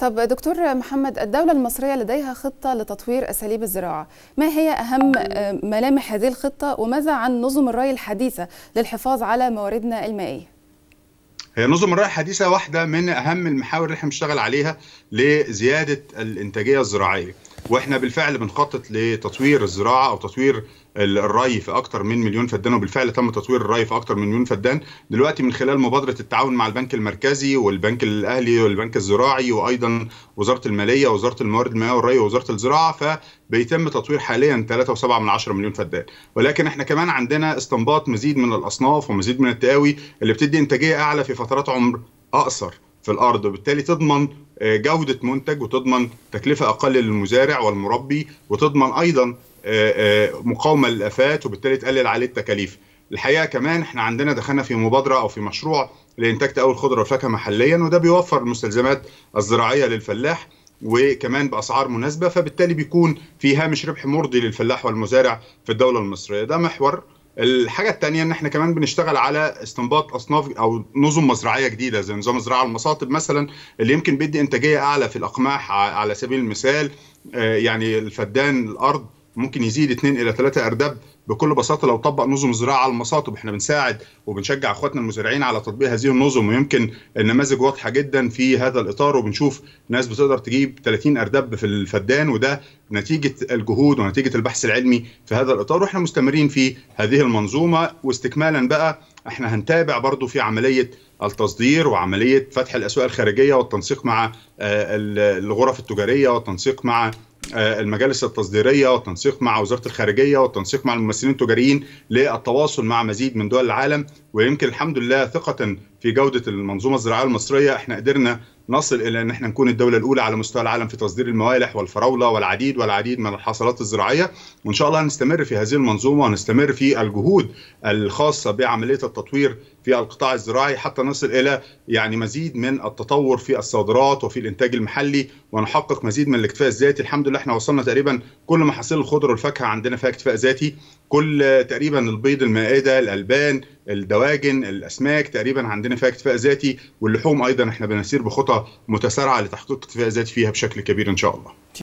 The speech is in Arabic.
طب دكتور محمد الدولة المصرية لديها خطة لتطوير أساليب الزراعة ما هي أهم آه، ملامح هذه الخطة وماذا عن نظم الري الحديثة للحفاظ على مواردنا المائية؟ هي نظم الري الحديثه واحده من اهم المحاور اللي احنا بنشتغل عليها لزياده الانتاجيه الزراعيه. واحنا بالفعل بنخطط لتطوير الزراعه او تطوير الري في اكثر من مليون فدان وبالفعل تم تطوير الري في اكثر من مليون فدان دلوقتي من خلال مبادره التعاون مع البنك المركزي والبنك الاهلي والبنك الزراعي وايضا وزاره الماليه وزاره الموارد المائيه والري ووزاره الزراعه فبيتم تطوير حاليا 3.7 مليون فدان ولكن احنا كمان عندنا استنباط مزيد من الاصناف ومزيد من التقاوي اللي بتدي انتاجيه اعلى في فترات عمر اقصر في الارض وبالتالي تضمن آه، جوده منتج وتضمن تكلفه اقل للمزارع والمربي وتضمن ايضا آه، آه، مقاومه للافات وبالتالي تقلل عليه التكاليف. الحقيقه كمان احنا عندنا دخلنا في مبادره او في مشروع لانتاج تأول الخضره والفاكهه محليا وده بيوفر المستلزمات الزراعيه للفلاح وكمان باسعار مناسبه فبالتالي بيكون في هامش ربح مرضي للفلاح والمزارع في الدوله المصريه ده محور الحاجه التانية ان احنا كمان بنشتغل على استنباط اصناف او نظم مزرعيه جديده زي نظام زراعه المصاطب مثلا اللي يمكن بيدي انتاجيه اعلى في الاقماح على سبيل المثال آه، يعني الفدان الارض ممكن يزيد 2 الى 3 اردب بكل بساطه لو طبق نظم الزراعه على المصاطب احنا بنساعد وبنشجع اخواتنا المزارعين على تطبيق هذه النظم ويمكن النماذج واضحه جدا في هذا الاطار وبنشوف ناس بتقدر تجيب 30 اردب في الفدان وده نتيجه الجهود ونتيجه البحث العلمي في هذا الاطار واحنا مستمرين في هذه المنظومه واستكمالا بقى احنا هنتابع برضو في عمليه التصدير وعمليه فتح الاسواق الخارجيه والتنسيق مع آه، الغرف التجاريه والتنسيق مع آه، المجالس التصديريه والتنسيق مع وزاره الخارجيه والتنسيق مع الممثلين التجاريين للتواصل مع مزيد من دول العالم ويمكن الحمد لله ثقة في جودة المنظومة الزراعية المصرية احنا قدرنا نصل إلى أن احنا نكون الدولة الأولى على مستوى العالم في تصدير الموالح والفراولة والعديد والعديد من الحاصلات الزراعية وإن شاء الله هنستمر في هذه المنظومة ونستمر في الجهود الخاصة بعملية التطوير في القطاع الزراعي حتى نصل إلى يعني مزيد من التطور في الصادرات وفي الإنتاج المحلي ونحقق مزيد من الاكتفاء الذاتي الحمد لله احنا وصلنا تقريبا كل محاصيل الخضر والفاكهة عندنا فيها اكتفاء ذاتي كل تقريبا البيض المائدة الألبان الدواجن الاسماك تقريبا عندنا فيها اكتفاء ذاتي واللحوم ايضا احنا بنسير بخطى متسارعه لتحقيق اكتفاء ذاتي فيها بشكل كبير ان شاء الله